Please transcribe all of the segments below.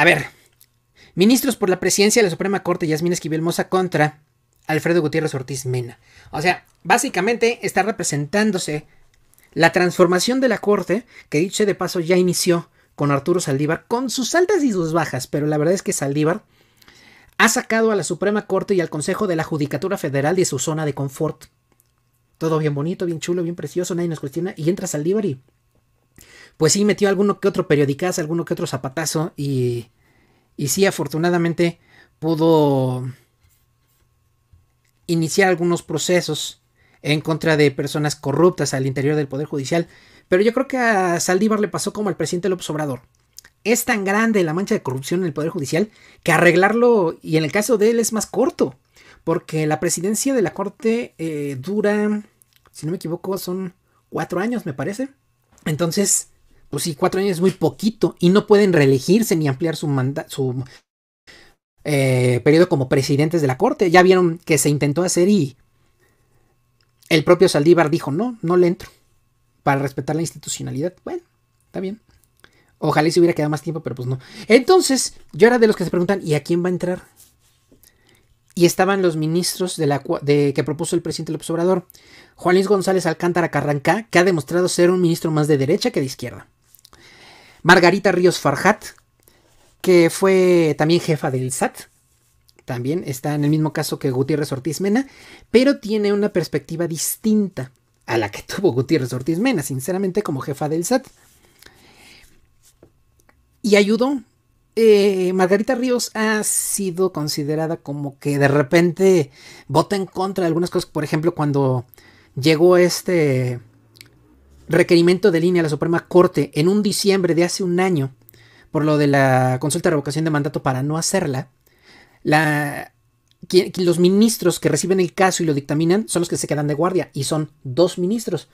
A ver, ministros por la presidencia de la Suprema Corte, Yasmín Esquivel Mosa contra Alfredo Gutiérrez Ortiz Mena. O sea, básicamente está representándose la transformación de la Corte, que dicho de paso ya inició con Arturo Saldívar, con sus altas y sus bajas, pero la verdad es que Saldívar ha sacado a la Suprema Corte y al Consejo de la Judicatura Federal de su zona de confort. Todo bien bonito, bien chulo, bien precioso, nadie nos cuestiona, y entra Saldívar y pues sí metió alguno que otro periodicazo, alguno que otro zapatazo y, y sí, afortunadamente pudo iniciar algunos procesos en contra de personas corruptas al interior del Poder Judicial. Pero yo creo que a Saldívar le pasó como al presidente López Obrador. Es tan grande la mancha de corrupción en el Poder Judicial que arreglarlo, y en el caso de él es más corto, porque la presidencia de la Corte eh, dura, si no me equivoco, son cuatro años, me parece. Entonces, pues sí, cuatro años es muy poquito y no pueden reelegirse ni ampliar su, mandato, su eh, periodo como presidentes de la Corte. Ya vieron que se intentó hacer y el propio Saldívar dijo, no, no le entro, para respetar la institucionalidad. Bueno, está bien. Ojalá se hubiera quedado más tiempo, pero pues no. Entonces, yo era de los que se preguntan, ¿y a quién va a entrar? Y estaban los ministros de la, que propuso el presidente López Obrador. Juan Luis González Alcántara Carrancá, que ha demostrado ser un ministro más de derecha que de izquierda. Margarita Ríos Farhat, que fue también jefa del SAT, también está en el mismo caso que Gutiérrez Ortiz Mena, pero tiene una perspectiva distinta a la que tuvo Gutiérrez Ortiz Mena, sinceramente, como jefa del SAT. Y ayudó. Eh, Margarita Ríos ha sido considerada como que de repente vota en contra de algunas cosas. Por ejemplo, cuando llegó este requerimiento de línea a la Suprema Corte en un diciembre de hace un año por lo de la consulta de revocación de mandato para no hacerla, la, los ministros que reciben el caso y lo dictaminan son los que se quedan de guardia y son dos ministros.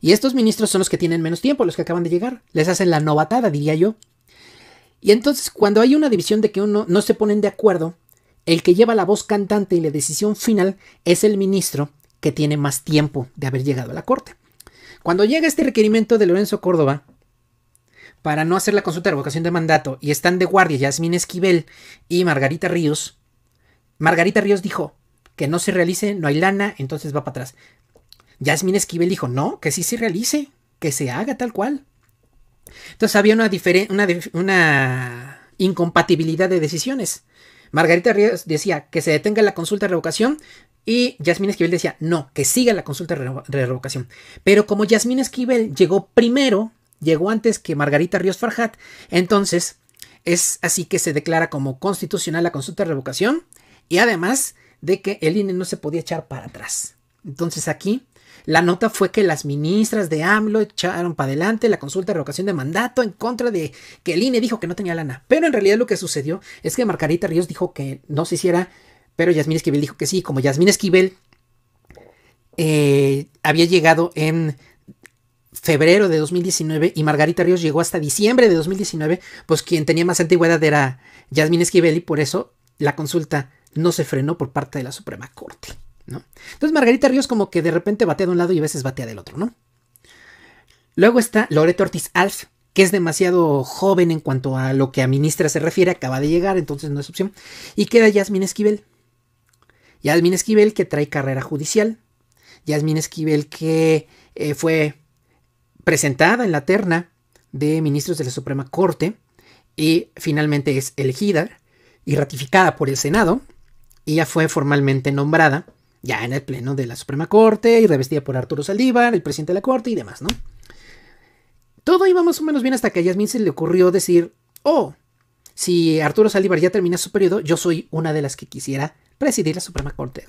Y estos ministros son los que tienen menos tiempo, los que acaban de llegar. Les hacen la novatada, diría yo. Y entonces cuando hay una división de que uno no se ponen de acuerdo, el que lleva la voz cantante y la decisión final es el ministro que tiene más tiempo de haber llegado a la corte. Cuando llega este requerimiento de Lorenzo Córdoba para no hacer la consulta de revocación de mandato y están de guardia Yasmín Esquivel y Margarita Ríos, Margarita Ríos dijo que no se realice, no hay lana, entonces va para atrás. Yasmín Esquivel dijo, no, que sí se realice, que se haga tal cual. Entonces había una, una incompatibilidad de decisiones. Margarita Ríos decía que se detenga la consulta de revocación, y Yasmín Esquivel decía, no, que siga la consulta de, revocación. Pero como Yasmín Esquivel llegó primero, llegó antes que Margarita Ríos Farhat, entonces es así que se declara como constitucional la consulta de revocación y además de que el INE no se podía echar para atrás. Entonces aquí la nota fue que las ministras de AMLO echaron para adelante la consulta de revocación de mandato en contra de que el INE dijo que no tenía lana. Pero en realidad lo que sucedió es que Margarita Ríos dijo que no se hiciera pero Yasmín Esquivel dijo que sí, como Yasmín Esquivel eh, había llegado en febrero de 2019 y Margarita Ríos llegó hasta diciembre de 2019, pues quien tenía más antigüedad era Yasmín Esquivel y por eso la consulta no se frenó por parte de la Suprema Corte. ¿no? Entonces Margarita Ríos como que de repente batea de un lado y a veces batea del otro, ¿no? Luego está Loreto Ortiz Alf, que es demasiado joven en cuanto a lo que a ministra se refiere, acaba de llegar, entonces no es opción. Y queda Yasmín Esquivel. Yasmín Esquivel que trae carrera judicial. Yasmín Esquivel que eh, fue presentada en la terna de ministros de la Suprema Corte y finalmente es elegida y ratificada por el Senado y ya fue formalmente nombrada ya en el pleno de la Suprema Corte y revestida por Arturo Saldívar, el presidente de la Corte y demás, ¿no? Todo iba más o menos bien hasta que a Yasmín se le ocurrió decir, oh, si Arturo Saldívar ya termina su periodo, yo soy una de las que quisiera presidir la Suprema Corte.